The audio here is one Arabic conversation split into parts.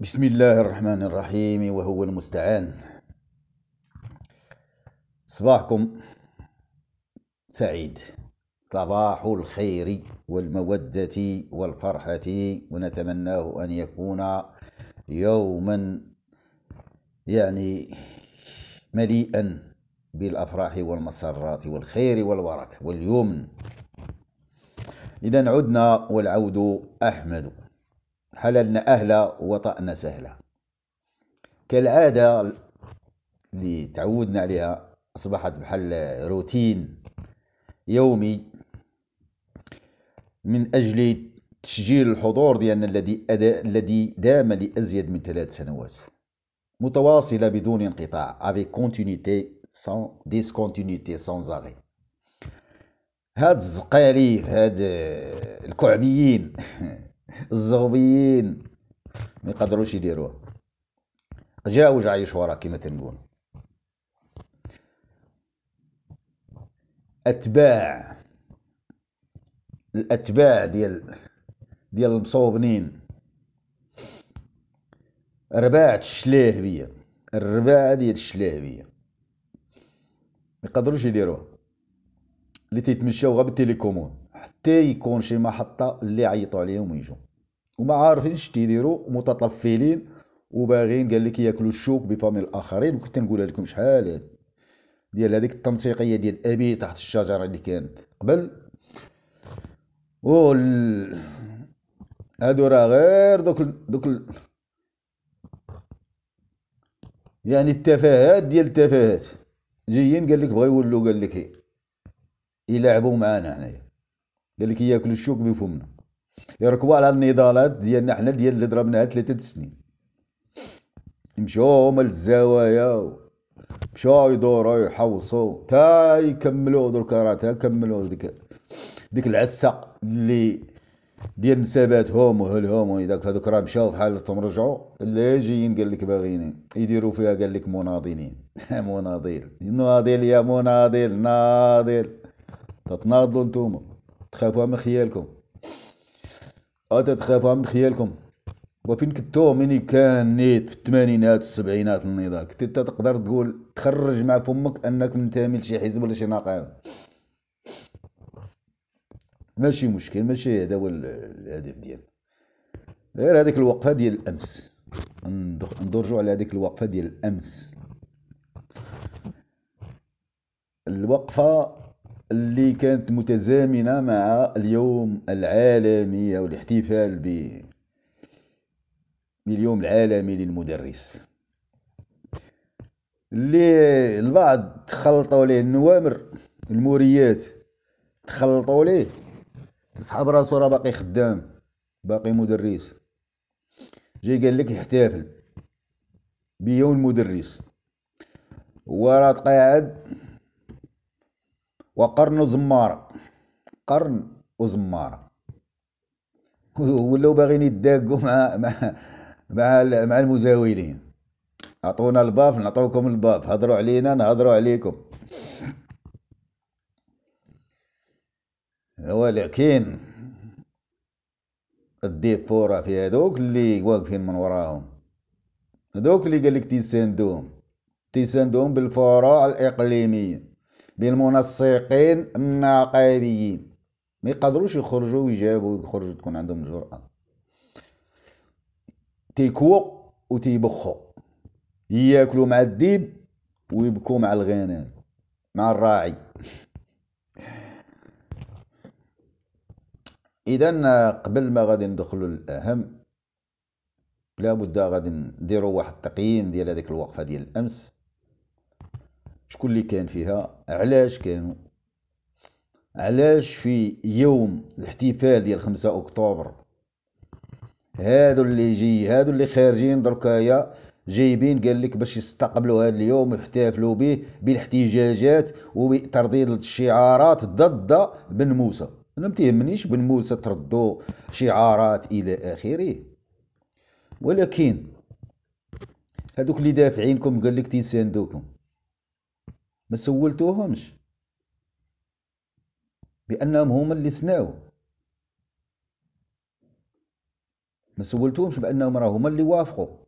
بسم الله الرحمن الرحيم وهو المستعان صباحكم سعيد صباح الخير والمودة والفرحة ونتمناه أن يكون يوما يعني مليئا بالأفراح والمسرات والخير والبركة واليمن إذا عدنا والعود أحمد حللنا أهلا وطأنا سهلا كالعادة اللي تعودنا عليها أصبحت بحل روتين يومي من أجل تسجيل الحضور ديالنا الذي الذي دام لأزيد من ثلاث سنوات متواصلة بدون انقطاع avec continuité sans discontinuité sans arrêt هاد الزقاليف هاد الكعبيين الزغبيين ما يقدروش يديروها تجاوز عايش ورا كما تنقول اتباع الاتباع ديال ديال المصوبنين رباعة الشلاهبية الرباعة ديال الشلاهبية ميقدروش يديروها اللي تيتمشاو غا بالتيليكومون حتى يكون شي محطة اللي عيطوا عليهم ويجوا وما عارفينش تيديروا متطفلين وباغين قال لك ياكلوا الشوك بفم الاخرين وكنت نقول لكم شحال هذه ديال هذيك التنسيقيه ديال ابي تحت الشجره اللي كانت قبل و هادو راه غير دوك ال... دوك ال... يعني التفاهات ديال التفاهات جايين قال لك بغا يولوا قال لك إيه، يلعبوا معانا هنايا قال لك ياكلوا الشوك بفمنا يركبوا على النضالات ديالنا حنا ديال اللي ضربناها ثلاثة سنين مشاو هما للزوايا مشاو يدورو يحوصو تا يكملو دركا راه تا كملو ديك ديك العسة اللي ديال نساباتهم وهلهم وداك هذوك راه مشاو في حالتهم رجعوا اللي جايين قال لك باغيين يديروا فيها قال لك مناضلين مناضل ناضل يا مناضل ناضل تتناضلوا نتوما تخافوها من خيالكم أتا تخافها من خيالكم وفين كنتو مني كان نيت في الثمانينات والسبعينات النضال كنت انت تقدر تقول تخرج مع فمك انك منتمي لشي حزب ولا شي ناقه ماشي مشكل ماشي هذا هو الهدف ديال غير هذيك الوقفه ديال الامس ندرجو على هذيك الوقفه ديال الامس الوقفه اللي كانت متزامنة مع اليوم العالمي أو الاحتفال ب باليوم العالمي للمدرس اللي البعض تخلطوا ليه النوامر الموريات تخلطوا ليه تصحاب راسو راه باقي خدام باقي مدرس جاي قال لك يحتفل بيوم المدرس وراه تقاعد وقرن زمارة قرن وزمارة ولاو باغيين يداقوا مع مع مع, مع المزاولين عطونا الباف نعطوكم الباف هضروا علينا نهضروا عليكم ولكن الديبورة في هذوك اللي واقفين من وراهم هذوك اللي قالك تيساندوهم تيساندوهم بالفراع الإقليمية بالمنسقين النقابيين ما يقدروش يخرجوا ويجابوا يخرجوا تكون عندهم الجرأة تيكو وتيبخو ياكلوا مع الديب ويبكوا مع الغنم مع الراعي اذا قبل ما غادي ندخلوا للاهم لابد غادي نديروا واحد التقييم ديال هذيك الوقفه ديال الامس شكون اللي كان فيها علاش كانوا علاش في يوم الاحتفال ديال 5 اكتوبر هادو اللي جي هادو اللي خارجين دركايا جايبين قال لك باش يستقبلوا هذا اليوم ويحتفلوا به بالاحتجاجات وبترديد الشعارات ضد بن موسى انا ما تيهمنيش بن موسى تردوا شعارات الى اخره ولكن هذوك اللي دافعينكم قال لك تيساندوكم ما سولتوهمش بانهم هما اللي سناو ما سولتوهمش بانهم راه هما اللي وافقوا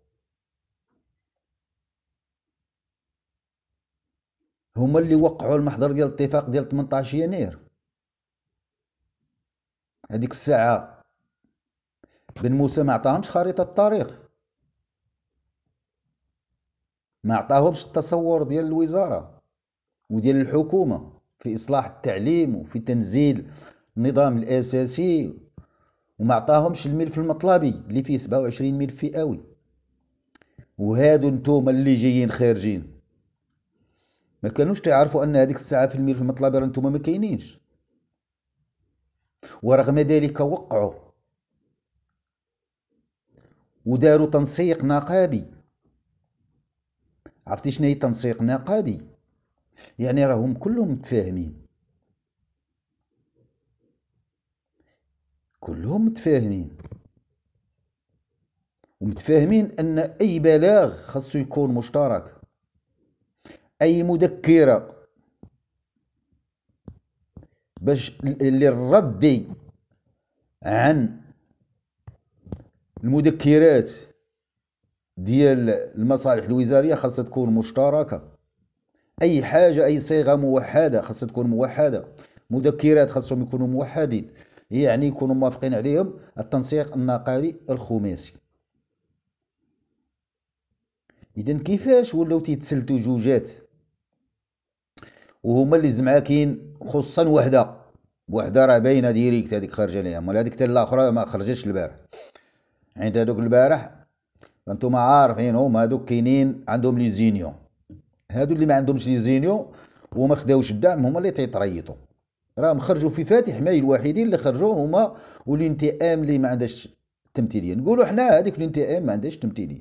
هما اللي وقعوا المحضر ديال الاتفاق ديال 18 يناير هذيك الساعه بن موسى ما عطاهمش خريطه الطريق ما عطاهمش التصور ديال الوزاره وديال الحكومه في اصلاح التعليم وفي تنزيل النظام الاساسي وما عطاهمش الملف المطلبي اللي فيه 27 ملف فئوي وهادو نتوما اللي جايين خارجين ما كانوش تعرفوا ان هذيك الساعه في الملف المطلبي راه نتوما ما كاينينش ورغم ذلك وقعوا وداروا تنسيق نقابي عرفتي شنو هي تنسيق نقابي يعني راهم كلهم متفاهمين كلهم متفاهمين ومتفاهمين ان اي بلاغ خاصو يكون مشترك اي مذكره باش للرد عن المذكرات ديال المصالح الوزاريه خاصها تكون مشتركه اي حاجه اي صيغه موحده خاصها تكون موحده مذكرات خاصهم يكونوا موحدين يعني يكونوا موافقين عليهم التنسيق النقابي الخماسي اذا كيفاش ولاو تيتسلتو جوجات وهما اللي زمعاكين خصوصا وحده وحده راه باينه ديريكت هذيك خارجه ليها مال هذيك الاخرى ما خرجتش البارح عند هذوك البارح انتم عارفين هما هذوك كاينين عندهم لي زينيون هادو اللي ما عندهمش لي زينيو وما خداوش الدعم هما اللي تيتريطو راهم خرجوا في فاتح ماي الوحيدين اللي خرجوا هما والانتقام اللي ما عندهاش تمثيليه نقولوا حنا هذيك الانتقام ما عندهاش تمثيليه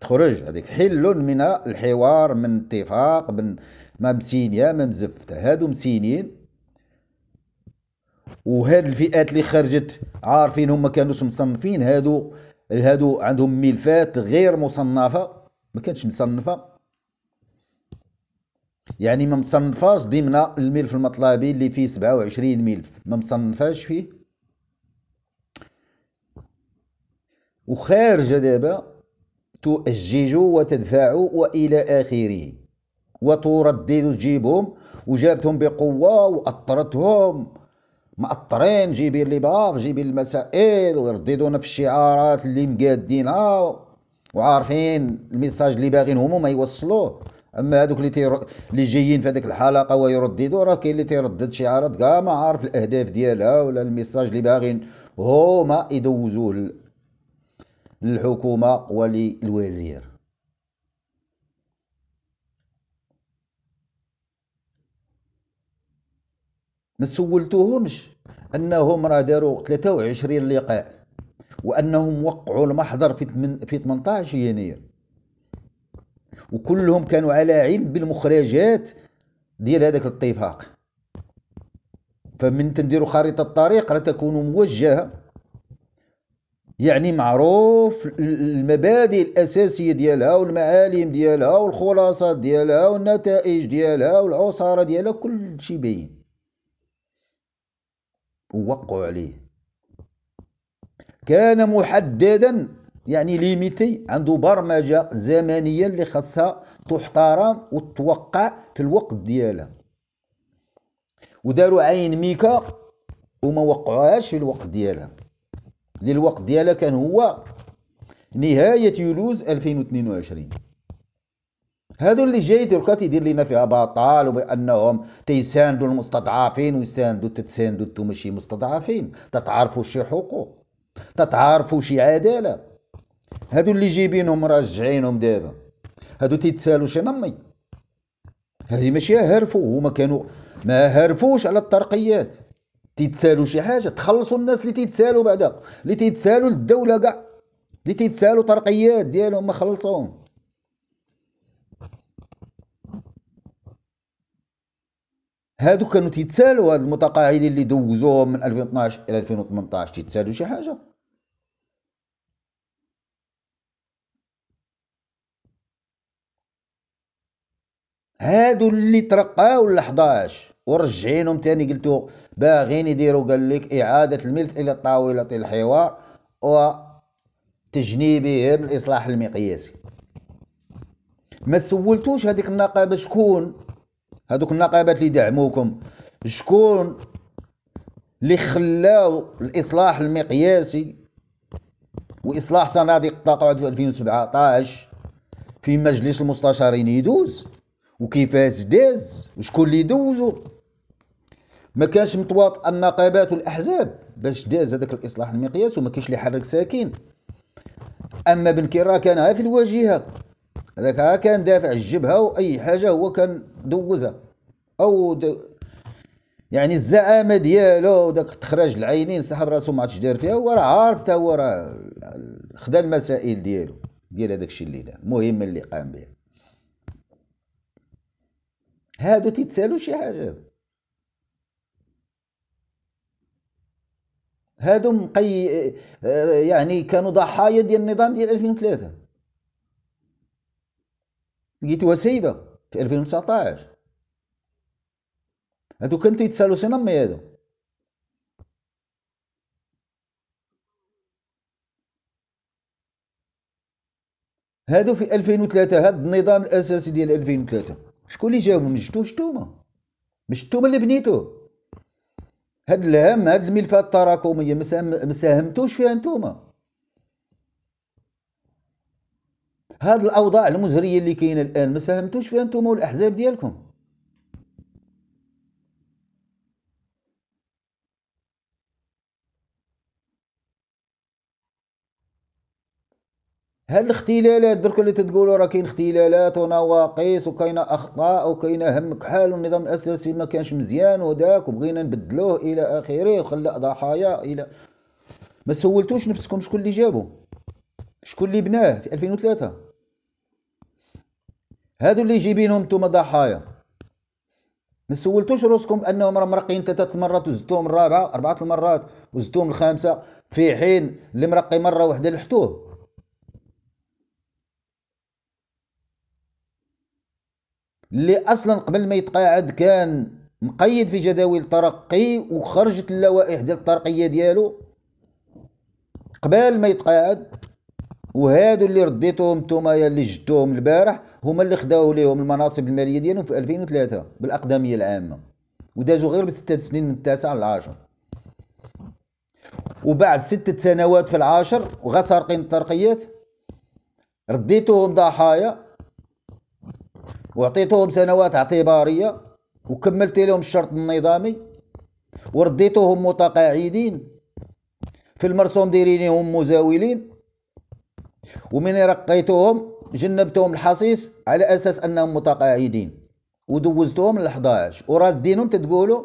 تخرج هذيك حل من الحوار من اتفاق من ما مسينيا ما مزفته هادو مسينين وهاد الفئات اللي خرجت عارفين هما كانوش مصنفين هادو هادو عندهم ملفات غير مصنفه ما كانتش مصنفه يعني ما مصنفاش ضمن الملف المطلبي اللي فيه 27 ملف ما مصنفاش فيه وخارجه دابا تؤجج وتدفع والى اخره وتردد تجيبهم وجابتهم بقوه واطرتهم مأطرين جيبي اللي باب جيبي المسائل ويرددون في الشعارات اللي مقادينها وعارفين الميساج اللي باغين هما ما يوصلوه اما هذوك اللي تير... اللي جايين في هذيك الحلقه ويرددوا راه كاين اللي تيردد شعارات كاع ما عارف الاهداف ديالها ولا الميساج اللي باغين هما يدوزوه للحكومه وللوزير ما سولتوهمش انهم راه داروا 23 لقاء وانهم وقعوا المحضر في في 18 يناير وكلهم كانوا على علم بالمخرجات ديال هذاك الاتفاق فمن تنديروا خريطه الطريق راه تكون موجهه يعني معروف المبادئ الاساسيه ديالها والمعالم ديالها والخلاصات ديالها والنتائج ديالها والعصاره ديالها كل شيء باين ووقعوا عليه كان محددا يعني ليميتي عنده برمجه زمنيه اللي خاصها تحترم وتوقع في الوقت ديالها وداروا عين ميكا وما وقعوهاش في الوقت ديالها للوقت الوقت ديالها كان هو نهايه يولوز 2022 هادو اللي جاي دركا تيدير لنا فيها بطال وبانهم تيساندوا المستضعفين ويساندوا تتساندوا انتم ماشي مستضعفين تتعرفوا شي حقوق تتعارفوا شي عداله هادو اللي جايبينهم راجعينهم دابا هادو تيتسالوا شي نمي هادي ماشي هرفوا هما كانوا ما هرفوش على الترقيات تيتسالوا شي حاجه تخلصوا الناس اللي تيتسالوا بعدا اللي تيتسالوا للدوله كاع اللي تيتسالوا ترقيات ديالهم ما خلصوهم هادو كانوا تيتسالوا هاد المتقاعدين اللي دوزوهم من 2012 الى 2018 تيتسالوا شي حاجه هادو اللي ترقاو ال 11 ورجعينهم تاني قلتو باغين يديروا قال لك اعاده الملك الى طاوله الحوار وتجنيبهم الاصلاح المقياسي ما سولتوش هذيك النقابه شكون هذوك النقابات اللي دعموكم شكون اللي خلاو الاصلاح المقياسي واصلاح صناديق الطاقه في 2017 في مجلس المستشارين يدوز وكيفاش داز وشكون اللي دوزو ما كانش متواطئ النقابات والاحزاب باش داز هذاك الاصلاح المقياس وما كاينش اللي حرك ساكن اما بن كيرا كان في الواجهه هذاك كان دافع الجبهه واي حاجه هو كان دوزها او دو يعني الزعامه ديالو داك تخرج العينين سحب راسو ما عادش دار فيها هو راه عارف تا هو راه خدا المسائل ديالو ديال هذاك الشيء اللي دار المهم اللي قام به هادو تيتسالوا شي حاجه هادو مقي يعني كانوا ضحايا ديال النظام ديال 2003 لقيتوها سايبه في 2019 هادو كان تيتسالوا شي نمي هادو هادو في 2003 هاد النظام الاساسي ديال 2003 شكون اللي جاوبهم جبتوه نتوما مش نتوما اللي بنيتو هاد الهم هاد الملفات التراكميه ما ساهمتوش فيها نتوما هاد الاوضاع المزريه اللي كاينه الان ما ساهمتوش فيها نتوما والاحزاب ديالكم هاد الاختلالات درك اللي تتقولوا راه كاين اختلالات ونواقص وكاين اخطاء وكاين هم كحال والنظام الاساسي ما كانش مزيان وداك وبغينا نبدلوه الى اخره وخلى ضحايا الى ما سولتوش نفسكم شكون اللي جابو شكون اللي بناه في 2003 هادو اللي جايبينهم نتوما ضحايا ما سولتوش روسكم انهم راه مرقين ثلاثه مرات وزدتوهم الرابعه اربعه المرات وزدتوهم الخامسه في حين اللي مرقي مره واحده لحتوه اللي اصلا قبل ما يتقاعد كان مقيد في جداول الترقي وخرجت اللوائح ديال الترقيه ديالو قبل ما يتقاعد وهادو اللي رديتهم نتوما اللي جدتهم البارح هما اللي خداو ليهم المناصب الماليه ديالهم في 2003 بالاقدميه العامه ودازوا غير بستة سنين من التاسع للعاشر وبعد ستة سنوات في العاشر وغا سارقين الترقيات رديتهم ضحايا وعطيتهم سنوات اعتبارية وكملت لهم الشرط النظامي ورديتهم متقاعدين في المرسوم هم مزاولين ومن رقيتهم جنبتهم الحصيص على أساس أنهم متقاعدين ودوزتهم ل 11 وردينهم تتقولوا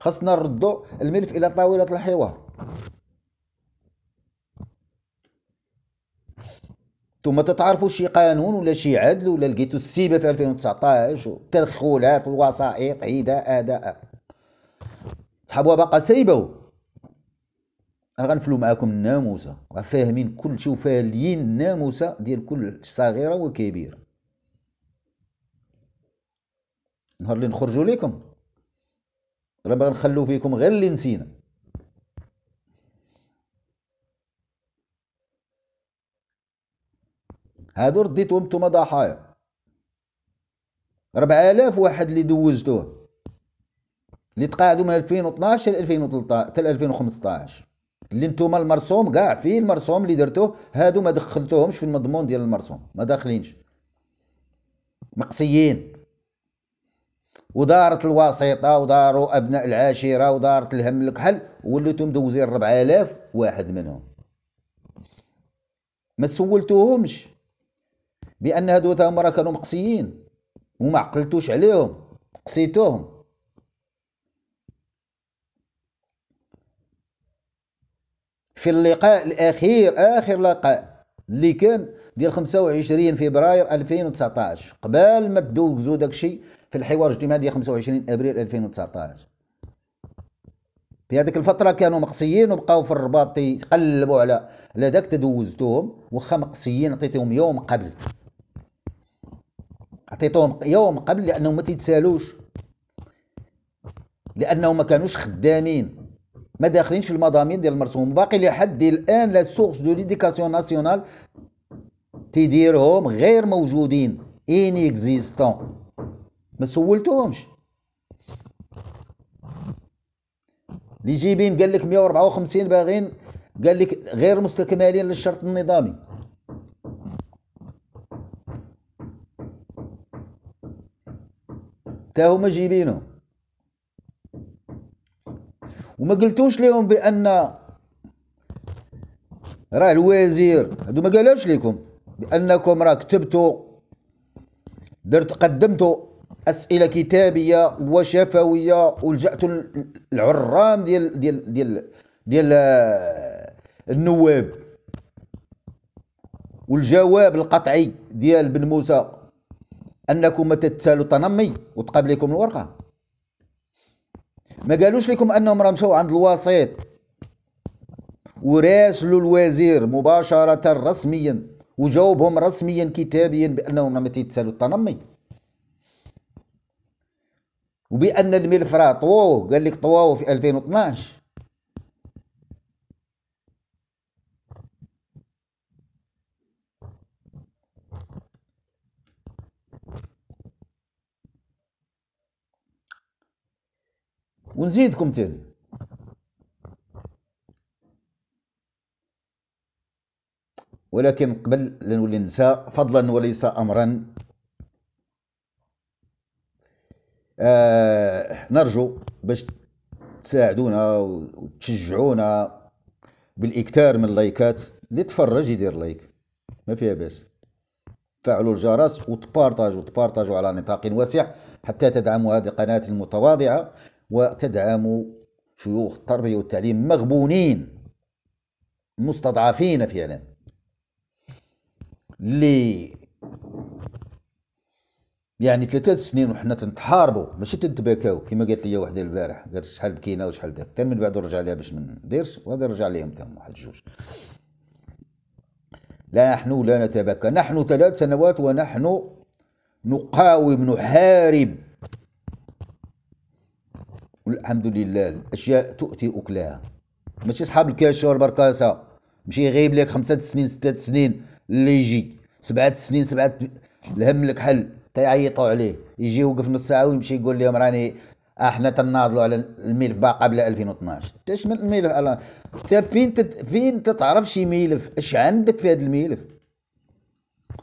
خصنا نردوا الملف إلى طاولة الحوار ثم تتعرفوا شي قانون ولا شي عدل ولا لقيتوا السيبه في 2019 تدخلات الوسائط عيدا اداء صحابوها باقا سايبه راه غنفلو معاكم الناموسه راه فاهمين كلشي وفاليين الناموسه ديال كل صغيره وكبيره نهار اللي نخرجوا ليكم راه ما نخلو فيكم غير اللي نسينا هادو رديتهم نتوما ضحايا 4000 واحد اللي دوزتوه اللي تقاعدوا من 2012 ل 2013 حتى 2015 اللي نتوما المرسوم كاع فيه المرسوم اللي درتوه هادو ما دخلتوهمش في المضمون ديال المرسوم ما داخلينش مقصيين ودارت الواسطة وداروا أبناء العاشرة ودارت الهم الكحل وليتو مدوزين ربعالاف واحد منهم ما سولتوهمش بان هادو هما راه كانوا مقصيين وما عقلتوش عليهم قصيتوهم في اللقاء الاخير اخر لقاء اللي كان ديال 25 فبراير 2019 قبل ما تدوزو داكشي في الحوار الاجتماعي ديال 25 ابريل 2019 في هذيك الفترة كانوا مقصيين وبقاو في الرباط يقلبوا على على داك تدوزتوهم واخا مقصيين عطيتهم يوم قبل عطيتهم يوم قبل لانهم ما تيتسالوش لانهم ما كانوش خدامين ما داخلينش في المضامين ديال المرسوم باقي لحد الان لا سورس دو ليديكاسيون ناسيونال تيديرهم غير موجودين ان اكزيستون ما سولتهمش اللي جايبين قال لك 154 باغين قال لك غير مستكملين للشرط النظامي هما جايبينهم وما قلتوش لهم بان راه الوزير هادو ما قالوش لكم بانكم راه كتبتوا درت قدمتوا اسئله كتابيه وشفويه ولجاتوا العرام ديال ديال ديال ديال آه، النواب والجواب القطعي ديال بن موسى انكم تتسالوا التنمي وتقابل لكم الورقه ما قالوش لكم انهم راه مشاو عند الوسيط وراسلوا الوزير مباشره رسميا وجاوبهم رسميا كتابيا بانهم ما تتسالوا التنمي وبان الملف راه طواه قال لك طواو في 2012 ونزيدكم تاني ولكن قبل لا نولي ننسى فضلا وليس امرا آه نرجو باش تساعدونا وتشجعونا بالاكثار من اللايكات اللي تفرج يدير لايك ما فيها باس فعلوا الجرس وتبارطاجوا تبارطاجوا على نطاق واسع حتى تدعموا هذه القناة المتواضعة وتدعم شيوخ التربية والتعليم مغبونين مستضعفين فعلا اللي يعني ثلاثة سنين وحنا تنتحاربوا ماشي تنتباكاو كما قالت لي واحدة البارح قالت شحال بكينا وشحال درت حتى من بعد نرجع لها باش ما نديرش وهذا نرجع لهم تم واحد جوج لا نحن لا نتبكى نحن ثلاث سنوات ونحن نقاوم نحارب والحمد لله الاشياء تؤتي اكلها ماشي صحاب الكاش والبركاسه ماشي غايب لك خمسة سنين ستة سنين اللي يجي سبعة سنين سبعة الهم لك حل تيعيطوا عليه يجي يوقف نص ساعه ويمشي يقول لهم راني احنا تناضلوا على الملف بقى قبل 2012 تشمل الملف على انت فين تت... فين تتعرف شي ملف اش عندك في هذا الملف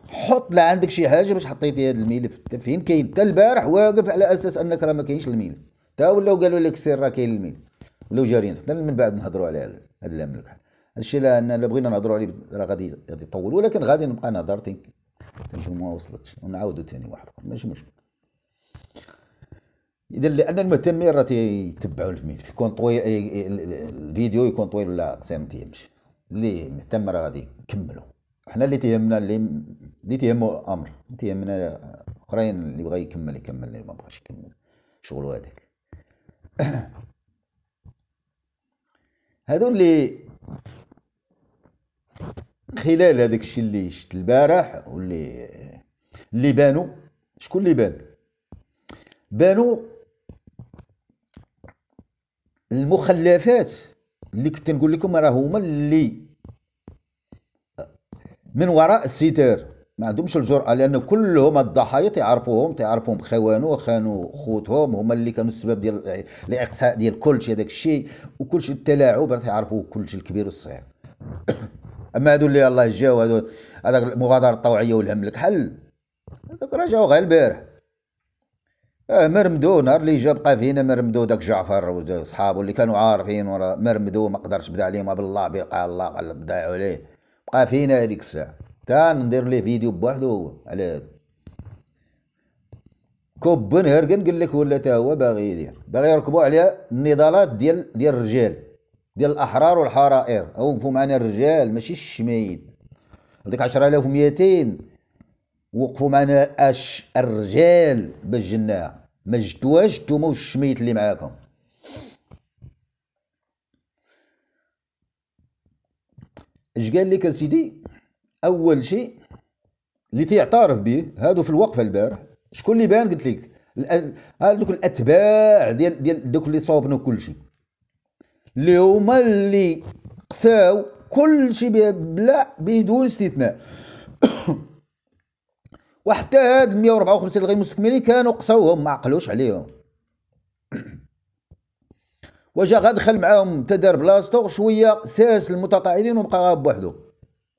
حط لا عندك شي حاجه باش حطيتي هذا الملف انت فين كاين تا البارح واقف على اساس انك راه ما كاينش الملف تا ولاو قالوا لك سير راه كاين الميل ولاو جارين حتى من بعد نهضروا على هذا العمل هادشي هذا الشيء اللي بغينا نهضروا عليه راه غادي غادي يطول ولكن غادي نبقى نهضر تنك ما وصلتش ونعاودوا ثاني واحد اخر ماشي مشكل اذا لان المهتمين راه تيتبعوا الميل يكون طويل الفيديو يكون طويل ولا قصير ما تيهمش اللي مهتم راه غادي يكملوا حنا اللي تيهمنا اللي اللي تيهمو امر تيهمنا اخرين اللي بغى يكمل يكمل اللي ما بغاش يكمل شغلو هذاك هادو اللي خلال هذاك الشيء اللي شفت البارح واللي اللي بانوا شكون اللي بان بانوا المخلفات اللي كنت نقول لكم راه هما اللي من وراء الستار ما عندهمش الجرأة لأن كلهم الضحايا تعرفوهم تيعرفوهم خوانو خانو خوتهم هما اللي كانوا السبب ديال الإقصاء ديال كلشي هذاك الشيء وكلشي التلاعب راه تعرفوه كلشي الكبير والصغير أما هادو اللي الله جاو هادو هذاك المغادرة الطوعية والهم لك حل هذاك راه جاو غير البارح اه مرمدو نهار اللي جا بقى فينا مرمدو داك جعفر وصحابو اللي كانوا عارفين ورا مرمدو ما قدرش بدا عليهم بالله بقى الله بدا عليه بقى فينا هذيك الساعه تا ندير ليه فيديو بوحدو هو على هذا هرقن قال لك ولا تا هو باغي يدير باغي يركبوا على النضالات ديال ديال الرجال ديال الاحرار والحرائر وقفوا معنا الرجال ماشي الشمايد هذيك 10200 وقفوا معنا اش الرجال باش جناها ما جتوهاش نتوما والشميت اللي معاكم اش قال لك اسيدي اول شيء اللي تيعترف به هادو في الوقفه البارح شكون اللي بان قلت لك هذوك الاتباع ديال ديال دوك اللي صوبنوا كل شيء اللي هما اللي قساو كل شيء بلا بدون استثناء وحتى هاد 154 الغير مستكملين كانوا قساوهم ما عقلوش عليهم وجا غدخل معاهم تدار بلاصتو شويه ساس المتقاعدين وبقى بوحدو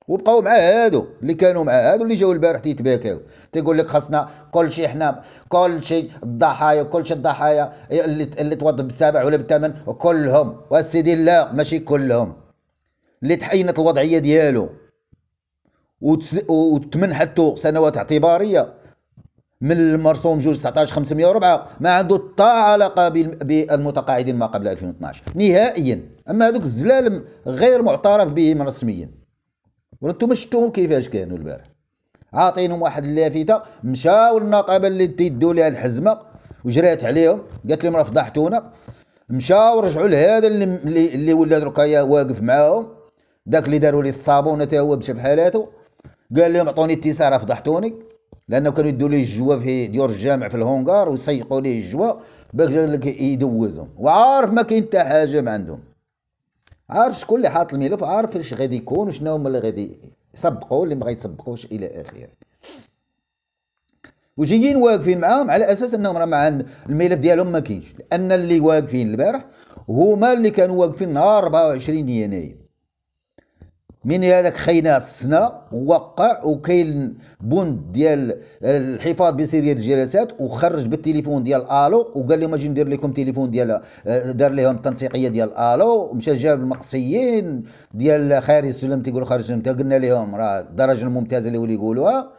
وبقاو مع هادو اللي كانوا مع هادو اللي جاو البارح تيتباكاو تيقول لك خاصنا كل شيء حنا كل شيء الضحايا كل شيء الضحايا اللي اللي توضب بالسبع ولا بالثمن كلهم وسيدي لا ماشي كلهم اللي تحينت الوضعيه ديالو وتس... وتمنحتو سنوات اعتباريه من المرسوم جوج 19 504 ما عنده حتى علاقه بالمتقاعدين ما قبل 2012 نهائيا اما هذوك الزلالم غير معترف بهم رسميا وانتم شفتوهم كيفاش كانوا البارح عاطينهم واحد اللافته مشاو للنقابه اللي تيدوا لها الحزمه وجرات عليهم قالت لهم راه فضحتونا مشاو رجعوا لهذا اللي اللي ولا دركا واقف معاهم داك اللي داروا لي الصابونه حتى هو مشى بحالاته قال لهم عطوني اتساع راه فضحتوني لانه كانوا يدوا ليه الجوا في ديور الجامع في الهونغار ويسيقوا ليه الجوا باش يدوزهم وعارف ما كاين حتى حاجه ما عندهم عارف شكون اللي حاط الملف عارف اش غادي يكون وشنو هما اللي غادي يسبقوا اللي ما غيتسبقوش الى اخره وجايين واقفين معاهم على اساس انهم راه مع الملف ديالهم ما كاينش لان اللي واقفين البارح هما اللي كانوا واقفين نهار 24 يناير من هذاك خينا السنا وقع وكاين بند ديال الحفاظ بسريه الجلسات وخرج بالتليفون ديال الو وقال لهم اجي ندير لكم تليفون ديال آه، دار لهم التنسيقيه ديال الو ومشى جاب المقصيين ديال خارج السلم تيقولوا خارج السلم قلنا لهم راه الدرجه الممتازه اللي يقولوها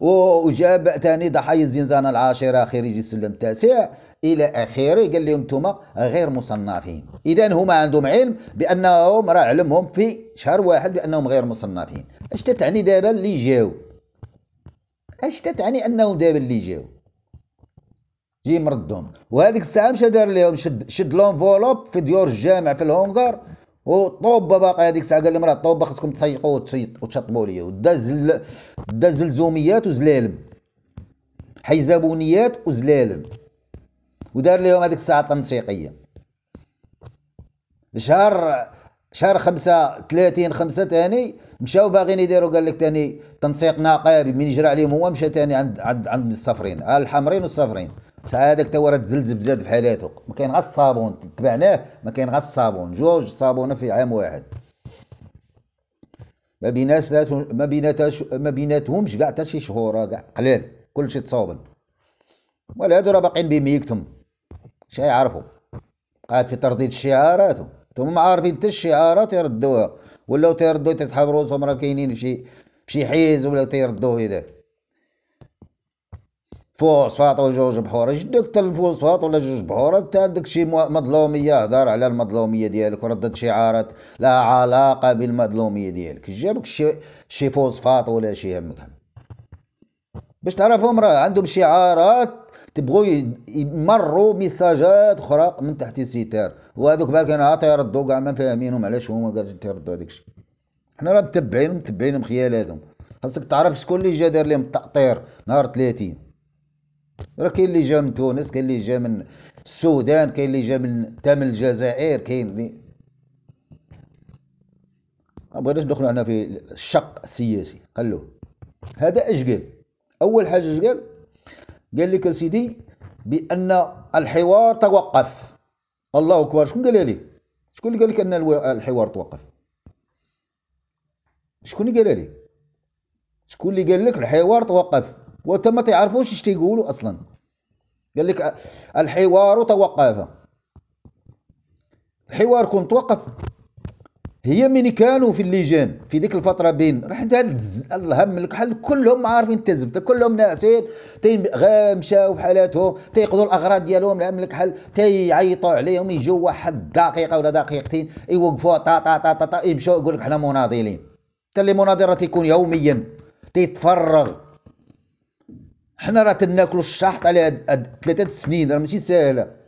وجاب ثاني ضحايا الزنزانه العاشره خريج السلم التاسع الى اخره قال لهم انتم غير مصنفين اذا هما عندهم علم بانهم راه علمهم في شهر واحد بانهم غير مصنفين اش تتعني دابا اللي جاو اش تتعني انهم دابا اللي جاو جي مردهم وهذيك الساعه مشى دار لهم شد شد لهم فولوب في ديور الجامع في الهونغار وطوبه باقا هذيك الساعه قال لهم راه طوبه خصكم تسيقوا وتشطبوا لي وداز داز الزوميات زلزوميات وزلالم حيزابونيات وزلالم ودار لهم هذيك الساعه التنسيقيه شهر شهر خمسة ثلاثين خمسة تاني مشاو باغيين يديروا قال لك تاني تنسيق ناقابي من يجرى عليهم هو مشى تاني عند عند عند الصفرين الحمرين والصفرين هذاك تا راه تزلزل بزاف في حالاته ما كاين غا الصابون تبعناه ما كاين غا الصابون جوج صابونه في عام واحد ما بيناش ما بيناتهمش ما بيناتهمش كاع حتى شي شهور كاع قلال كلشي تصاوبن ولا هادو راه باقيين بميكتهم شي يعرفوا قاعد في ترديد الشعارات انتم ما عارفين حتى الشعارات يردوها ولاو تيردو تسحب روسهم راه كاينين في شي حيز ولا تيردو هذا فوسفاط وجوج بحور اش داك حتى الفوسفاط ولا جوج بحور انت عندك شي مظلوميه هضر على المظلوميه ديالك وردد شعارات لا علاقه بالمظلوميه ديالك جابك شي شي فوسفاط ولا شي همك باش تعرفهم راه عندهم شعارات تبغوا يمروا ميساجات اخرى من تحت الستار وهذوك بالك انا عطي يردوا كاع ما فاهمينهم علاش هما قاعدين يردوا هذاك الشيء حنا راه متبعين متبعين خيالاتهم خاصك تعرف شكون اللي جا دار لهم التاطير نهار 30 راه كاين اللي جا من تونس كاين اللي جا من السودان كاين اللي جا من تامل الجزائر كاين اللي ما بغيناش ندخلوا هنا في الشق السياسي خلوه هذا اش قال اول حاجه اش قال قال لك سيدي بان الحوار توقف الله اكبر شكون قال لي شكون اللي قال لك ان الحوار توقف شكون اللي قال لي شكون اللي قال لك الحوار توقف وانت ما تعرفوش اش تيقولوا اصلا قال لك الحوار توقف الحوار كون توقف هي ملي كانوا في الليجان في ديك الفتره بين راح انت الهم لك حل كلهم عارفين انت كلهم ناعسين تي مشاو حالاتهم تيقضوا الاغراض ديالهم الهم لك حل تيعيطوا عليهم يجوا واحد دقيقه ولا دقيقتين يوقفوا طا طا طا طا, طا يمشوا يقول لك حنا مناضلين حتى اللي مناضل راه تيكون يوميا تيتفرغ حنا راه تناكلوا الشحط على ثلاثه سنين راه ماشي سهله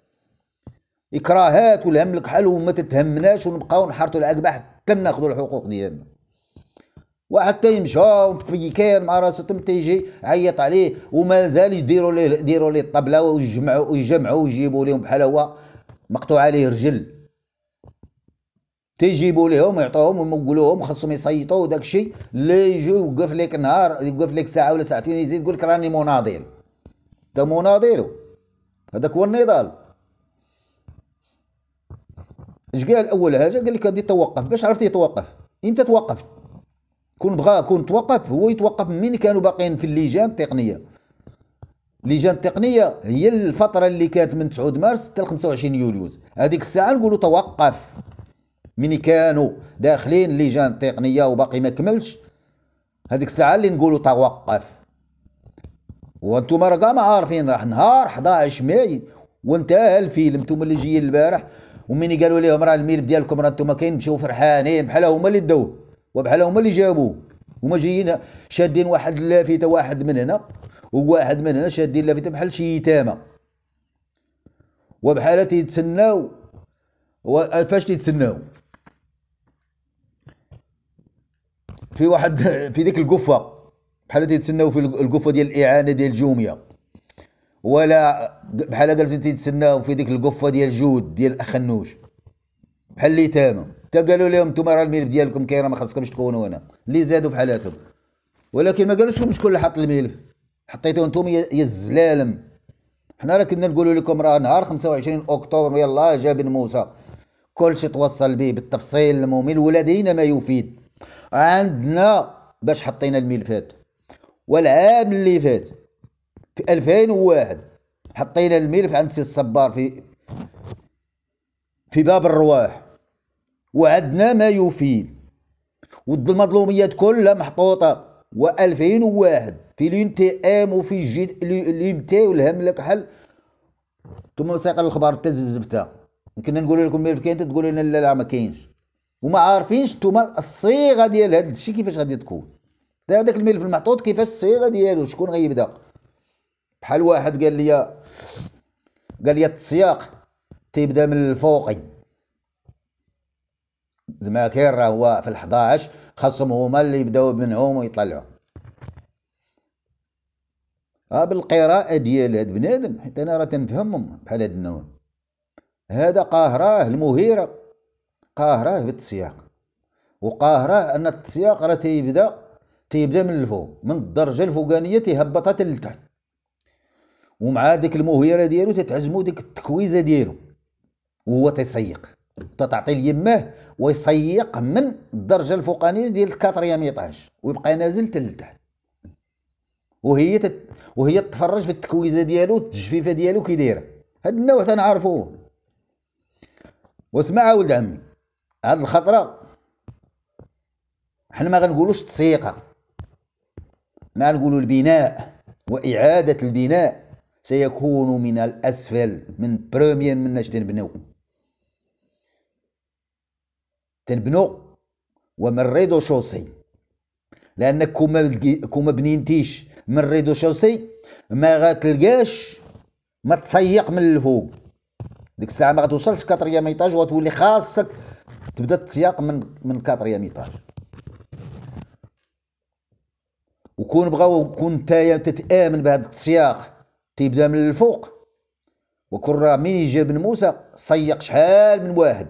اكراهات والهم الكحل وما تتهمناش ونبقاو نحرطوا العقبه حتى ناخذوا الحقوق ديالنا وحتى يمشاو في كان مع راسو تم تيجي عيط عليه ومازال يديروا ليه يديروا ليه الطبله ويجمعوا ويجمعوا ويجيبوا لهم بحال هو مقطوع عليه رجل تيجيبوا لهم يعطوهم ويقولوهم خصهم يصيطوا وداك الشيء اللي يجي يوقف لك نهار يوقف لك ساعه ولا ساعتين يزيد يقول لك راني مناضل ده مناضل هذاك هو النضال اش قال اول حاجه قال لك غادي توقف باش عرفت يتوقف امتى توقف كون بغا كون توقف هو يتوقف من كانوا باقيين في اللجان التقنيه اللجان التقنيه هي الفتره اللي كانت من 9 مارس حتى 25 يوليوز هذيك الساعه نقولوا توقف من كانوا داخلين اللجان التقنيه وباقي ما كملش هذيك الساعه اللي نقولوا توقف وانتم راه ما عارفين راح نهار 11 ماي وانتهى الفيلم انتم اللي جايين البارح ومين قالوا لهم راه الملف ديالكم راه انتم كاين مشاو فرحانين بحال هما اللي داوه وبحال هما اللي جابوه هما جايين شادين واحد اللافته واحد من هنا وواحد من هنا شادين لافته بحال شي يتامى وبحال تيتسناو فاش تيتسناو في واحد في ديك القفه بحال تيتسناو في القفه ديال الاعانه ديال الجوميه ولا بحال جالسين تيتسناو في ديك القفه ديال جود ديال الخنوج بحال اللي تاما حتى قالوا لهم انتم راه الملف ديالكم كاين ما خاصكمش تكونوا هنا اللي زادوا في حالاتهم ولكن ما قالوش لهم شكون اللي حط الملف حطيتوه انتم يا الزلالم حنا راه كنا نقولوا لكم راه نهار 25 اكتوبر يلاه جا بن موسى كلشي توصل به بالتفصيل الممل ولدينا ما يفيد عندنا باش حطينا الملفات والعام اللي فات في 2001 حطينا الملف عند سي الصبار في في باب الرواح وعدنا ما يفيد والمظلوميات كلها محطوطه و2001 في تي ام وفي الجد تي والهم لك حل ثم ساق الخبر حتى الزبته كنا نقول لكم ملف كاين تقولوا لنا لا لا ما كاينش وما عارفينش نتوما الصيغه ديال هذا الشيء كيفاش غادي تكون هذاك الملف المحطوط كيفاش الصيغه ديالو شكون غيبدا بحال واحد قال لي قال لي السياق تيبدا من الفوقي زعما كاين راه هو في ال11 خاصهم هما اللي يبداو منهم ويطلعوا ها بالقراءة ديال هاد بنادم حيت انا راه تنفهمهم بحال هاد النوع هذا قاهراه المهيرة قاهراه بالتسياق وقاهراه ان التسياق راه تيبدا تيبدا من الفوق من الدرجة الفوقانية تيهبطها لتحت ومع ديك المهيره ديالو تتعزمو ديك التكويزه ديالو وهو تيصيق تتعطي ليماه ويصيق من الدرجه الفوقانيه ديال ايطاج ويبقى نازل حتى لتحت وهي تت... وهي تتفرج في التكويزه ديالو التجفيفه ديالو كي دايره هاد النوع تنعرفوه واسمع ولد عمي هاد الخطره حنا ما غنقولوش تصيقه ما نقولوا البناء واعاده البناء سيكون من الأسفل من بروميان من تنبنو تنبنو ومن ريدو شوسي لأنك كوما كوما بنينتيش من ريدو شوسي ما غتلقاش ما تسيق من الفوق ديك الساعة ما غتوصلش كاتريا ايطاج وتولي خاصك تبدا تسياق من من كاتريا ايطاج وكون بغاو كون نتايا تتامن بهذا التسياق تيبدا من الفوق وكرة من يجي بن موسى صيق شحال من واحد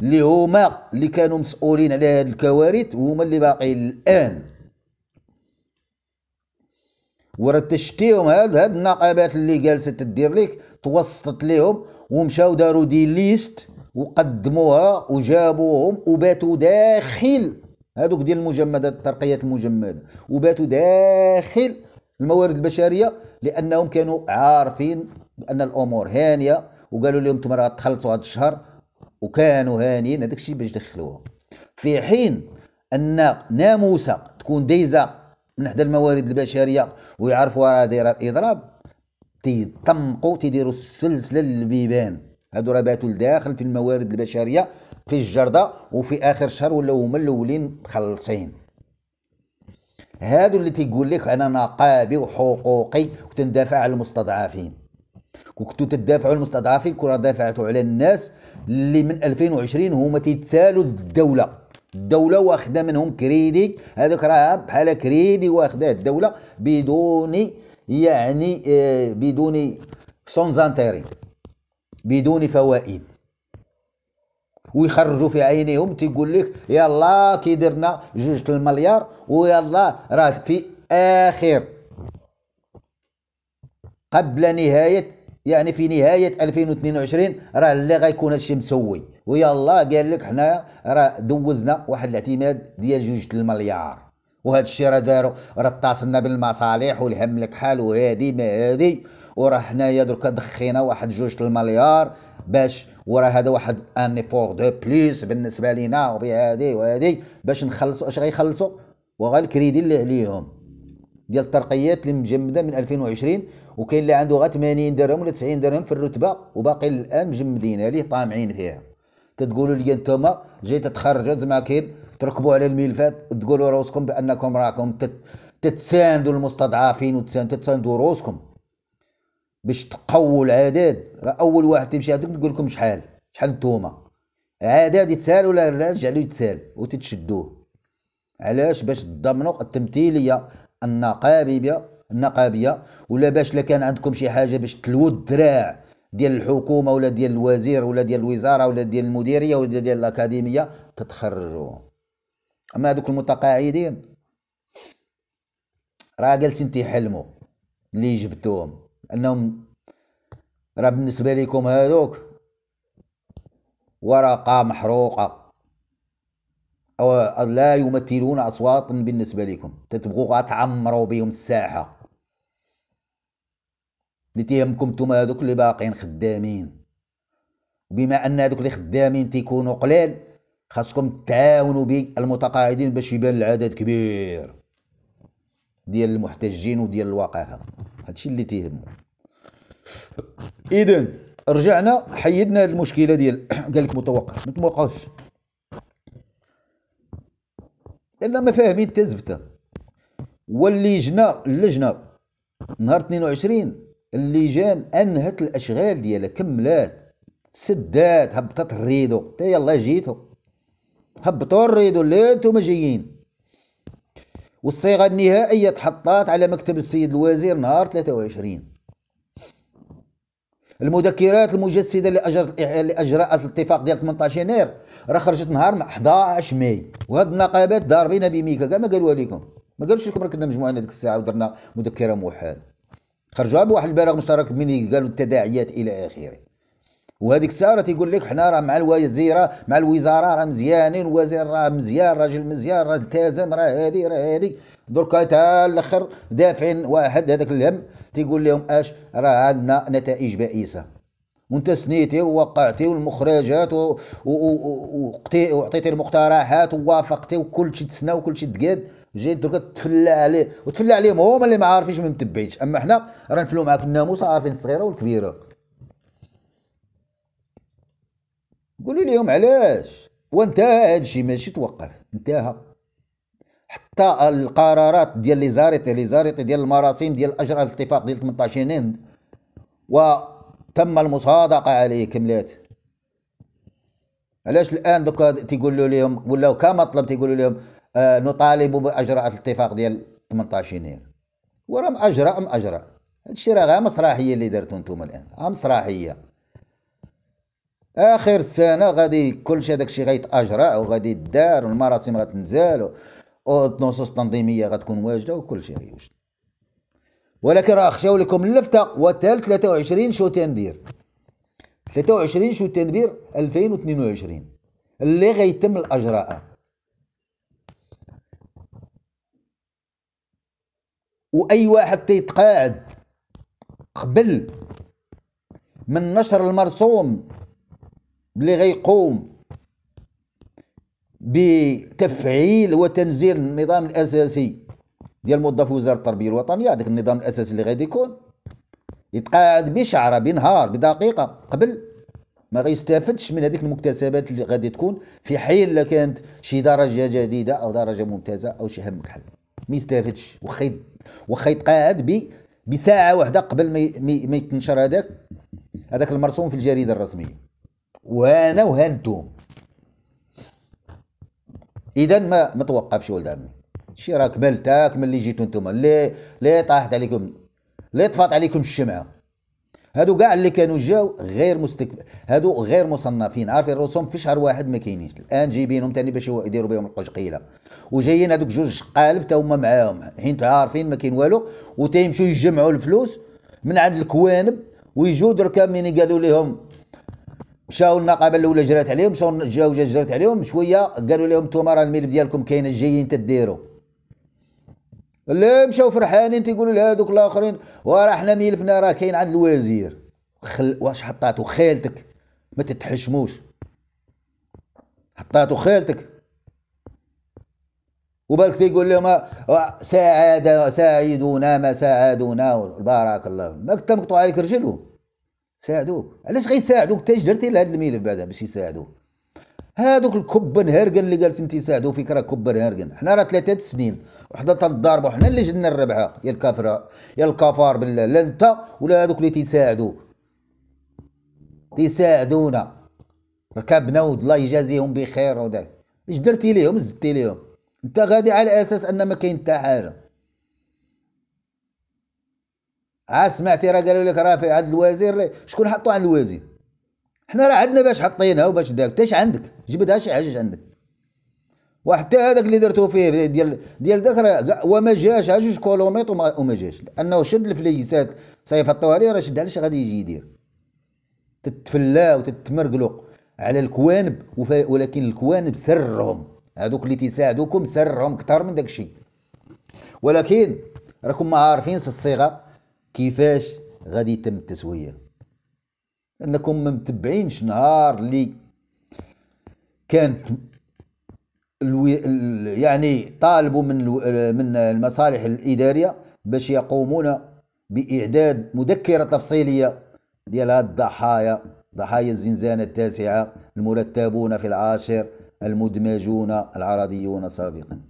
اللي هما اللي كانوا مسؤولين على هذه الكوارث وهما اللي باقيين الان ورتشتيهم هاد هاد النقابات اللي جالسه تدير لك توسطت ليهم ومشاو داروا دي ليست وقدموها وجابوهم وباتوا داخل هادوك ديال المجمدات الترقيات المجمده وباتوا داخل الموارد البشريه لانهم كانوا عارفين بان الامور هانيه وقالوا لهم انتم راه تخلصوا هذا الشهر وكانوا هانيين هذاك الشيء باش دخلوها في حين ان ناموسه تكون دايزه من حدا الموارد البشريه ويعرفوا راه دايره الاضراب تيطمقوا تيديروا السلسله للبيبان هادو راه باتوا لداخل في الموارد البشريه في الجرده وفي اخر الشهر ولاو هما الاولين مخلصين هادو اللي تيقول لك انا نقابي وحقوقي وتندافع على المستضعفين كنتو تدافعوا على المستضعفين كره دافعتوا على الناس اللي من 2020 هما تيتسالوا الدوله الدولة واخدة منهم كريدي هذاك راه بحال كريدي واخداه الدولة بدون يعني آه، بدون سونز انتيري بدون فوائد ويخرجوا في عينيهم تيقول لك يلا كي درنا جوج المليار ويلا راه في اخر قبل نهايه يعني في نهايه 2022 راه اللي غيكون هادشي مسوي ويلا قال لك حنا راه دوزنا واحد الاعتماد ديال جوج المليار وهذا الشيء راه داروا راه اتصلنا بالمصالح والهم لك حال وهادي ما هادي وراه حنايا دركا دخينا واحد جوج المليار باش وراه هذا واحد ان ايفور دو بليس بالنسبه لينا وبهذه وهذه باش نخلصوا اش غيخلصوا وغا الكريدي اللي عليهم ديال الترقيات اللي مجمده من 2020 وكاين اللي عنده غا 80 درهم ولا 90 درهم في الرتبه وباقي الان مجمدين عليه طامعين فيها تتقولوا لي انتوما جاي تخرجوا زعما كاين تركبوا على الملفات تقولوا روسكم بانكم راكم تت تتساندوا المستضعفين وتساندوا روسكم باش تقوى العدد راه اول واحد تمشي عندك تقول لكم شحال شحال نتوما عدد يتسال ولا لا تجعلوه يتسال وتتشدوه علاش باش تضمنوا التمثيليه النقابيه النقابيه ولا باش لا كان عندكم شي حاجه باش تلو الدراع ديال الحكومه ولا ديال الوزير ولا ديال الوزاره ولا ديال المديريه ولا ديال الاكاديميه تتخرجوا اما هذوك المتقاعدين راه جالسين تيحلموا اللي جبتوهم انهم راه بالنسبه لكم هذوك ورقه محروقه او لا يمثلون اصوات بالنسبه لكم تتبغوا تعمروا بهم الساحه اللي تيهمكم نتوما هذوك اللي باقيين خدامين بما ان هذوك اللي خدامين تيكونوا قلال خاصكم تعاونوا بالمتقاعدين باش يبان العدد كبير ديال المحتجين وديال الوقافه هادشي اللي تيهمو اذا رجعنا حيدنا المشكله ديال قال لك متوقعش ما لان ما فاهمين حتى واللي جنا اللجنه نهار 22 اللجان انهت الاشغال ديالها كملات سدات هبطت الريدو حتى يلا جيتو هبطوا الريدو اللي انتم جايين والصيغة النهائية تحطات على مكتب السيد الوزير نهار 23 المذكرات المجسدة اللي لاجراءات الاتفاق ديال 18 يناير راه خرجت نهار 11 ماي وهاد النقابات ضاربين بميكا كاع ما قالوها لكم ما قالوش لكم كنا مجموعه ديك الساعة ودرنا مذكرة موحدة خرجوها بواحد البلاغ مشترك مني قالوا التداعيات إلى آخره وهذيك الساعه راه تيقول لك حنا راه مع الوزيره مع الوزاره راه مزيانين الوزير راه مزيان راجل مزيان راه التزم راه هادي راه هادي دركا تا الاخر دافعين واحد هذاك الهم تيقول لهم اش راه عندنا نتائج بائسه وانت سنيتي ووقعتي والمخرجات وعطيتي المقترحات ووافقتي وكل شيء تسنى وكل شيء تقاد جيت درك تفلى عليه وتفلى عليهم هما اللي ما عارفينش ما متبعينش اما حنا راه نفلو معاك الناموس عارفين الصغيره والكبيره قولوا لهم علاش وانت هادشي ماشي توقف انتهى حتى القرارات ديال لي زاريتي لي زاريتي ديال المراسيم ديال اجراء الاتفاق ديال 18 يناير وتم المصادقه عليه كملات علاش الان دوكا تيقولوا لهم ولاو طلب تيقولوا لهم آه نطالب باجراء الاتفاق ديال 18 يناير وراه ام مأجرة هادشي راه غير مسرحيه اللي درتو نتوما الان غير مسرحيه اخر السنه غادي كلشي هذاك الشيء غيتاجرع آه، وغادي يدار والمراسم غتنزال والنصوص التنظيميه غتكون واجده وكل شيء غيوجد ولكن راه خشاو لكم اللفته وتال 23 شو تنبير 23 شو تنبير 2022 اللي غيتم الاجراء واي واحد تيتقاعد قبل من نشر المرسوم بلي غيقوم بتفعيل وتنزيل النظام الاساسي ديال موظف وزاره التربيه الوطنيه هذاك النظام الاساسي اللي غادي يكون يتقاعد بشعره بنهار بدقيقه قبل ما غيستافدش من هذيك المكتسبات اللي غادي تكون في حين لا كانت شي درجه جديده او درجه ممتازه او شي هم كحل ما يستافدش واخا واخا يتقاعد بساعه واحده قبل ما يتنشر هذاك هذاك المرسوم في الجريده الرسميه وانا وهانتوم اذا ما ما توقفش ولد عمي شي راه كمل تا كمل اللي جيتو نتوما اللي اللي طاحت عليكم اللي طفات عليكم الشمعه هادو كاع اللي كانوا جاو غير مستك هادو غير مصنفين عارفين الرسوم في شهر واحد ما كاينينش الان جايبينهم ثاني باش يديروا بهم القشقيله وجايين هادوك جوج قالف تا هما معاهم حين عارفين ما كاين والو وتيمشيو يجمعوا الفلوس من عند الكوانب ويجوا دركا مين قالوا لهم مشاو النقابه الاولى جرات عليهم مشاو جاو جرات عليهم شويه قالوا لهم انتم راه الملف ديالكم كاين جايين تديروا لا مشاو فرحانين تيقولوا لهذوك الاخرين وراه حنا ملفنا راه كاين عند الوزير خل واش حطاتو خالتك ما تتحشموش حطاتو خالتك وبارك تيقول لهم أه، سعاد سعيدونا ما سعادونا بارك الله ما كنت مقطوع عليك رجلهم ساعدوك علاش غيساعدوك انت جرتي لهذا الملف بعدا باش يساعدوك هادوك الكبن هرقن اللي جالسين تيساعدو فيك راه كبن هرقن حنا راه ثلاثه سنين وحده تنضاربو حنا اللي جبنا الربعه يا الكافره يا الكفار بالله لا انت ولا هادوك اللي تيساعدوك تيساعدونا ركبنا ود الله يجازيهم بخير وداك اش درتي ليهم زدتي ليهم انت غادي على اساس ان ما كاين حتى حاجه ها سمعتي راه قالوا لك راه في عند الوزير شكون حطوا عند الوزير حنا راه عندنا باش حطيناه وباش داك تاش عندك جبدها شي حاجه عندك وحتى هذاك اللي درتو فيه ديال ديال ذاك راه وما جاش جوج كولوميت وما, جاش لانه شد الفليسات صيفطوها لي راه شد علاش غادي يجي يدير تتفلا وتتمرقلق على الكوانب ولكن الكوانب سرهم هذوك اللي تيساعدوكم سرهم كثر من داك الشيء ولكن راكم ما عارفين الصيغه كيفاش غادي يتم التسويه انكم ما متبعينش نهار اللي كانت الوي... يعني طالبوا من الو... من المصالح الاداريه باش يقومون باعداد مذكره تفصيليه ديال هاد الضحايا ضحايا الزنزانه التاسعه المرتبون في العاشر المدمجون العرضيون سابقا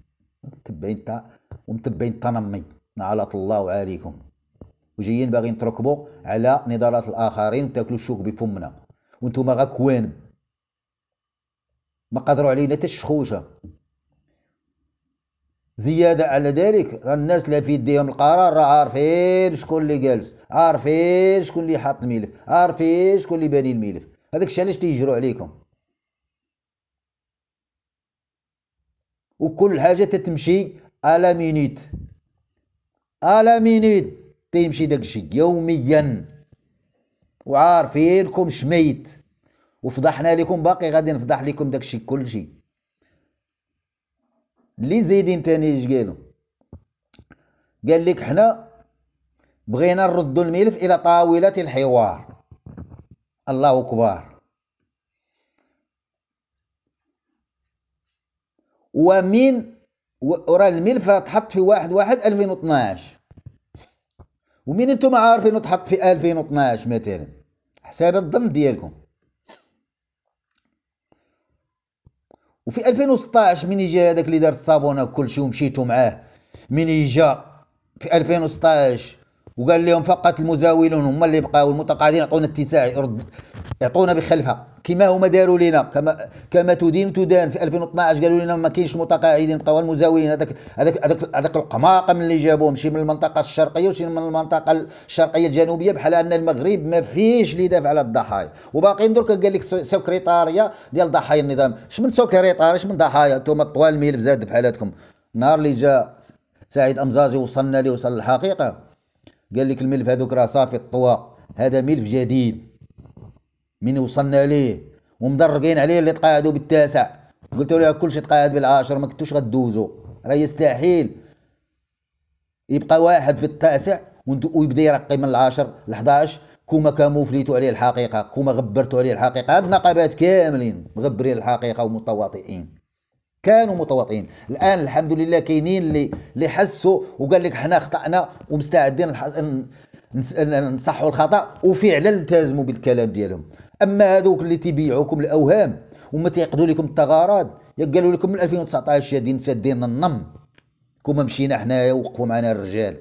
متبعين تا... ومتبعين التنمي على الله عليكم وجايين باغيين تركبوا على نضالات الاخرين تاكلوا الشوك بفمنا وانتم غا كوان ما قدروا علينا حتى الشخوشه زياده على ذلك راه الناس لا في يديهم القرار راه عارفين شكون اللي جالس عارفين شكون اللي حاط الملف عارفين شكون اللي باني الملف هذاك الشيء علاش تيجروا عليكم وكل حاجه تتمشي على مينيت على مينيت تيمشي داكشي يوميا وعارفينكم شميت وفضحنا لكم باقي غادي نفضح لكم داكشي كلشي اللي زايدين تاني اش قالوا قال لك حنا بغينا نردوا الملف الى طاوله الحوار الله اكبر ومن وراه الملف تحط في واحد واحد 2012 ومين انتم عارفين تحط في 2012 مثلا حساب الضم ديالكم وفي 2016 من جا هذاك اللي دار الصابونه وكل شيء ومشيتوا معاه من جا في 2016 وقال لهم فقط المزاولون هما اللي بقاو المتقاعدين يعطونا اتساع يعطونا بخلفها كما هما داروا لنا كما كما تدين تدان في 2012 قالوا لنا ما كاينش متقاعدين بقاو المزاولين هذاك هذاك هذاك هذاك القماقم اللي جابوهم شي من المنطقه الشرقيه وشي من المنطقه الشرقيه الجنوبيه بحال ان المغرب ما فيش اللي دافع على الضحايا وباقيين درك قال لك سكرتاريه ديال ضحايا النظام اش من سكرتار اش من ضحايا انتم طوال الميل بزاف بحالاتكم نهار اللي جا سعيد امزاجي وصلنا ليه وصل الحقيقه قال لك الملف هذوك راه صافي الطوا هذا ملف جديد من وصلنا ليه ومدرقين عليه اللي تقاعدوا بالتاسع قلت له كل شيء تقاعد بالعاشر ما كنتوش غدوزوا راه يستحيل يبقى واحد في التاسع ويبدا يرقي من العاشر ل 11 كوما كاموفليتو عليه الحقيقه كوما غبرتو عليه الحقيقه هاد النقابات كاملين مغبرين الحقيقه ومتواطئين كانوا متواطئين الان الحمد لله كاينين اللي اللي حسوا وقال لك حنا خطانا ومستعدين نصحوا الخطا وفعلا التزموا بالكلام ديالهم اما هذوك اللي تبيعوكم الاوهام وما تيقدوا لكم الثغرات قالوا لكم من 2019 شادين سادين النم كما مشينا حنايا وقفوا معنا الرجال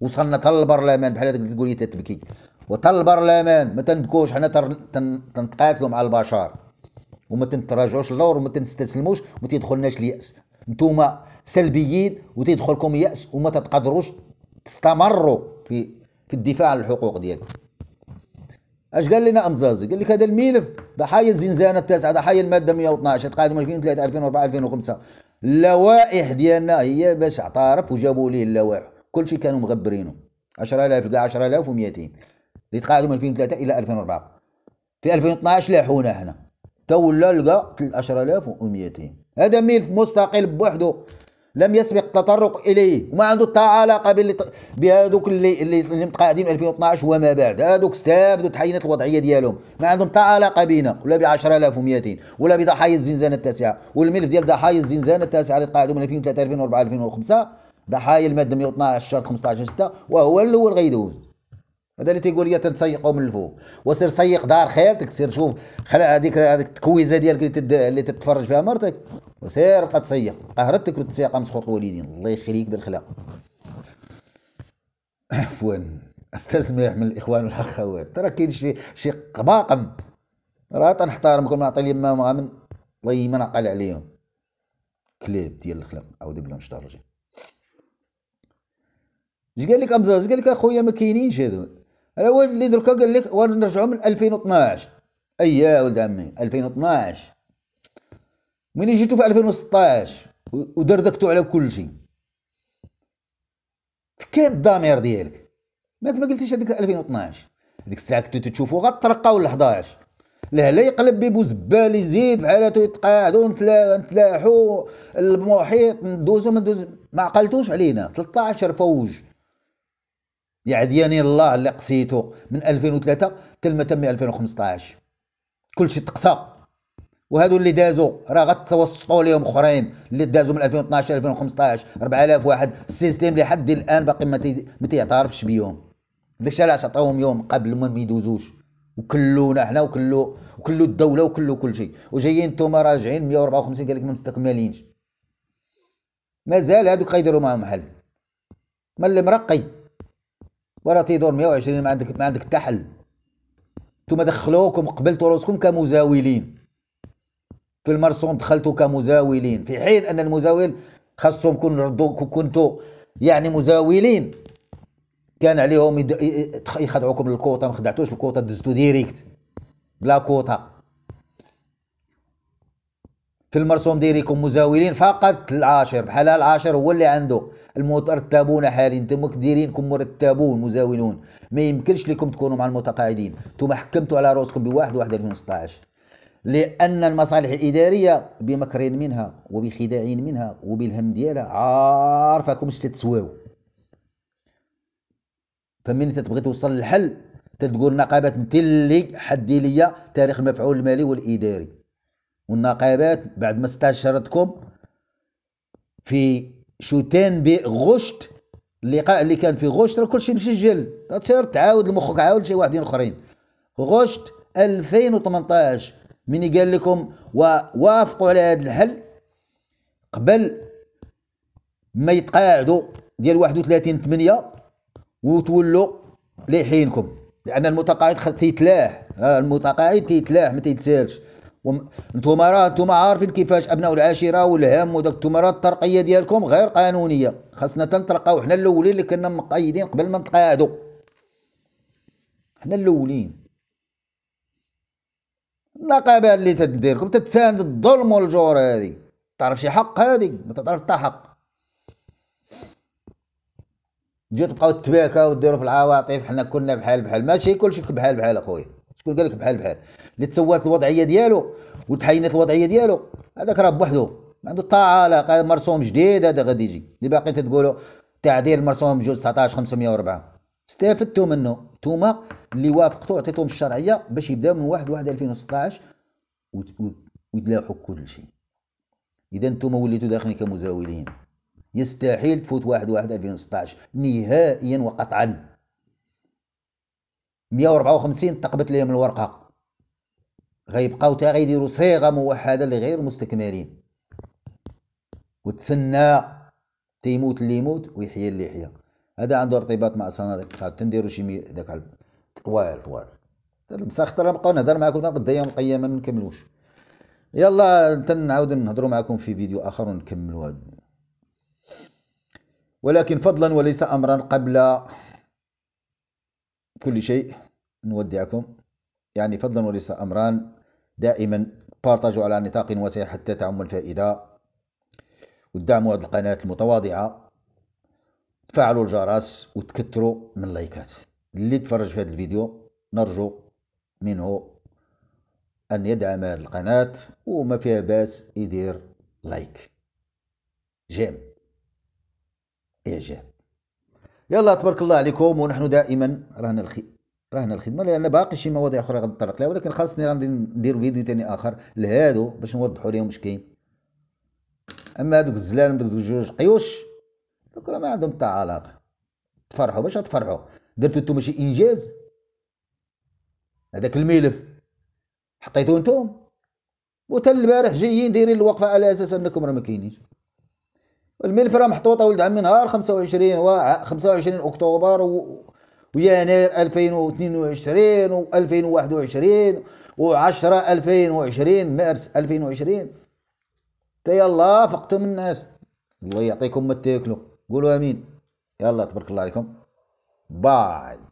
وصلنا طال البرلمان بحال هذاك تقول لي تتبكي وحتى البرلمان ما تنبكوش حنا تنتقاتلوا مع البشر وما تنتراجعوش اللور وما تستسلموش وما تيدخلناش الياس نتوما سلبيين وتيدخلكم ياس وما تتقدروش تستمروا في في الدفاع عن الحقوق ديالكم اش قال لنا امزازي قال لك هذا الملف ضحايا الزنزانه التاسعه ضحايا الماده 112 من 2003 2004 2005 اللوائح ديالنا هي باش اعترف وجابوا ليه اللوائح كلشي كانوا مغبرينه 10000 كاع 10200 اللي تقاعدوا من 2003 الى 2004 في 2012 لاحونا احنا تولى لقى 13200 هذا ملف مستقل بوحده لم يسبق التطرق اليه وما عنده حتى علاقه باللي بهذوك اللي اللي متقاعدين 2012 وما بعد هذوك استافدوا تحينات الوضعيه ديالهم ما عندهم حتى علاقه بينا ولا ب 10200 ولا بضحايا الزنزانه التاسعه والملف ديال ضحايا الزنزانه التاسعه اللي تقاعدوا من 2003 2004 2005 ضحايا الماده 112 شهر 15 6 وهو الاول غيدوز هذا اللي تيقول لي تنسيقوا من الفوق وسير سيق دار خالتك سير شوف خلع هذيك هذيك التكويزه ديالك اللي, تد... اللي تتفرج فيها مرتك وسير بقى تسيق قهرتك بالتسيقه مسخوط الوالدين الله يخليك بالخلاق عفوا استسمح من الاخوان والاخوات ترى كاين شي شي قباقم راه تنحتارمك كل ما نعطي لي ما من الله ما نعقل عليهم كلاب ديال الخلق اعوذ بالله من الشيطان الرجيم اش قال لك امزاز قال لك اخويا ما كاينينش هذو على وين اللي دركا قال لك ونرجعوا من 2012 اي يا ولد عمي 2012 ملي جيتو في 2016 ودردكتو على كل شيء كان الضمير ديالك ماك ما قلتيش هذيك 2012 هذيك الساعه كنتو تشوفو الطرقه ولا 11 لا لا يقلب بيبو زبال يزيد في حالته يتقاعدوا نتلاحوا المحيط ندوزو ما ندوزو ما عقلتوش علينا 13 فوج يعدياني الله اللي قسيتو من 2003 حتى ما تم 2015 كلشي تقصى وهادو اللي دازو راه غتوسطوا ليهم اخرين اللي دازو من 2012 2015 4000 واحد السيستيم لحد الان باقي ما ما تيعترفش بيهم داكشي علاش عطاوهم يوم قبل ما يدوزوش وكلونا حنا وكلو وكلو الدوله وكلو كلشي وجايين نتوما راجعين 154 قال لك ما مستكملينش مازال هادوك غيديروا معاهم حل ما المرقي مرقي ورطي دور 120 ما عندك ما عندك تحل انتم دخلوكم قبلتوا راسكم كمزاولين في المرسوم دخلتوا كمزاولين في حين ان المزاول خاصهم كون ردوا كنتوا يعني مزاولين كان عليهم يخدعوكم للكوطه ما خدعتوش الكوطه دزتوا ديريكت بلا كوطه في المرسوم يكون مزاولين فقط العاشر بحال العاشر هو اللي عنده المترتبون حاليا انتم دايرينكم مرتبون مزاولون ما يمكنش لكم تكونوا مع المتقاعدين انتم حكمتوا على رؤوسكم بواحد واحد 2016 لان المصالح الاداريه بمكر منها وبخداع منها وبالهم ديالها عارفاكم اش تتسواو فمن تتبغي توصل للحل تتقول نقابه انت اللي حدي ليا تاريخ المفعول المالي والاداري والنقابات بعد ما استشرتكم في شوتين بغشت اللقاء اللي كان في غشت راه كلشي مسجل تصير تعاود مخك عاود شي واحدين اخرين غشت 2018 من قال لكم ووافقوا على هذا الحل قبل ما يتقاعدوا ديال 31 8 وتولوا لحينكم لان المتقاعد خاص تيتلاح آه، المتقاعد تيتلاح ما تيتسالش وانتم راه انتم عارفين كيفاش ابناء العاشره والهم وداك انتم راه الترقيه ديالكم غير قانونيه خاصنا تنترقاو حنا الاولين اللي كنا مقيدين قبل ما نتقاعدوا حنا الاولين النقابه اللي تديركم تتساند الظلم والجور هذه تعرف شي حق هذه ما تعرف حتى حق تجيو تبقاو تباكاو وديروا في العواطف حنا كنا بحال بحال ماشي كلشي بحال بحال اخويا شكون قال لك بحال بحال اللي تسوات الوضعيه ديالو وتحينت الوضعيه ديالو هذاك راه بوحدو ما عنده لا مرسوم جديد هذا غادي يجي اللي باقي تتقولوا تعديل مرسوم جوج 19 504 استفدتوا منه نتوما اللي وافقتوا عطيتهم الشرعيه باش يبداو من 1 1 2016 ويتلاحوا كل شيء اذا نتوما وليتوا داخلين كمزاولين يستحيل تفوت 1 1 2016 نهائيا وقطعا 154 تقبت لهم الورقه غيبقاو تا غيديروا صيغه موحده لغير المستكملين وتسنى تيموت اللي يموت ويحيى اللي يحيى هذا عنده ارتباط مع صناديق تنديروا شي مي... داك طوال طوال بصح ترى بقاو نهضر معاكم غدا يوم القيامه ما نكملوش يلا تنعاود نهضروا معاكم في فيديو اخر ونكملوا هذا ولكن فضلا وليس امرا قبل كل شيء نودعكم يعني فضلا وليس امرا دائما بارتاجوا على نطاق واسع حتى تعم الفائدة ودعموا هذه القناة المتواضعة تفعلوا الجرس وتكثروا من اللايكات اللي تفرج في هذا الفيديو نرجو منه أن يدعم القناة وما فيها باس يدير لايك جيم إعجاب إيه يلا تبارك الله عليكم ونحن دائما رانا الخير راه هنا الخدمه لان باقي شي مواضيع اخرى غنطرق لها ولكن خاصني غندير ندير فيديو ثاني اخر لهادو باش نوضحوا لهم اش كاين اما هذوك الزلالم دوك جوج قيوش دوك راه ما عندهم حتى علاقه تفرحوا باش تفرحوا درتو نتوما شي انجاز هذاك الملف حطيتوه نتوم وتا البارح جايين دايرين الوقفه على اساس انكم راه ما كاينينش الملف راه محطوطه ولد عمي نهار 25 و 25 اكتوبر و ويناير 2022 و2021 و10 2020 مارس 2020 تا يلا فقتم الناس الله يعطيكم ما تاكلوا قولوا امين يلا تبارك الله عليكم باي